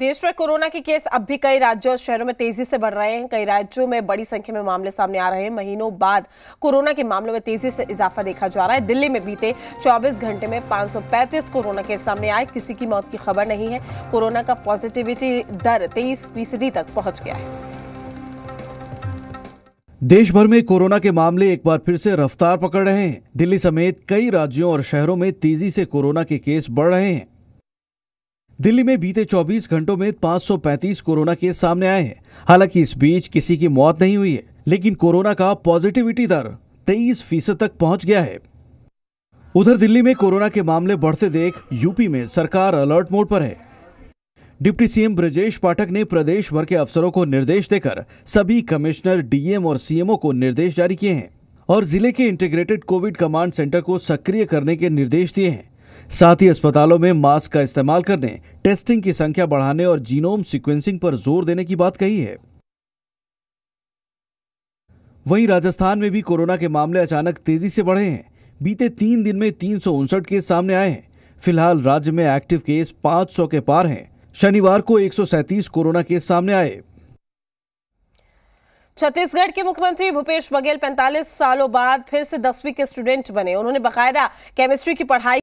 देश में कोरोना के केस अब भी कई राज्यों और शहरों में तेजी से बढ़ रहे हैं कई राज्यों में बड़ी संख्या में मामले सामने आ रहे हैं महीनों बाद कोरोना के मामलों में तेजी से इजाफा देखा जा रहा है दिल्ली में बीते 24 घंटे में 535 कोरोना केस सामने आए किसी की मौत की खबर नहीं है कोरोना का पॉजिटिविटी दर तेईस फीसदी तक पहुंच गया है देश भर में कोरोना के मामले एक बार फिर से रफ्तार पकड़ रहे हैं दिल्ली समेत कई राज्यों और शहरों में तेजी से कोरोना के केस बढ़ रहे हैं दिल्ली में बीते 24 घंटों में 535 कोरोना केस सामने आए हैं हालांकि इस बीच किसी की मौत नहीं हुई है लेकिन कोरोना का पॉजिटिविटी दर 23 फीसद तक पहुंच गया है उधर दिल्ली में कोरोना के मामले बढ़ते देख यूपी में सरकार अलर्ट मोड पर है डिप्टी सीएम ब्रजेश पाठक ने प्रदेश भर के अफसरों को निर्देश देकर सभी कमिश्नर डीएम और सीएमओ को निर्देश जारी किए हैं और जिले के इंटीग्रेटेड कोविड कमांड सेंटर को सक्रिय करने के निर्देश दिए हैं साथ ही अस्पतालों में मास्क का इस्तेमाल करने टेस्टिंग की संख्या बढ़ाने और जीनोम सीक्वेंसिंग पर जोर देने की बात कही है वहीं राजस्थान में भी कोरोना के मामले अचानक तेजी से बढ़े हैं बीते तीन दिन में तीन केस सामने आए हैं फिलहाल राज्य में एक्टिव केस 500 के पार हैं शनिवार को एक कोरोना केस सामने आए छत्तीसगढ़ के मुख्यमंत्री भूपेश बघेल 45 सालों बाद फिर से दसवीं के स्टूडेंट बने उन्होंने बकायदा केमिस्ट्री की पढ़ाई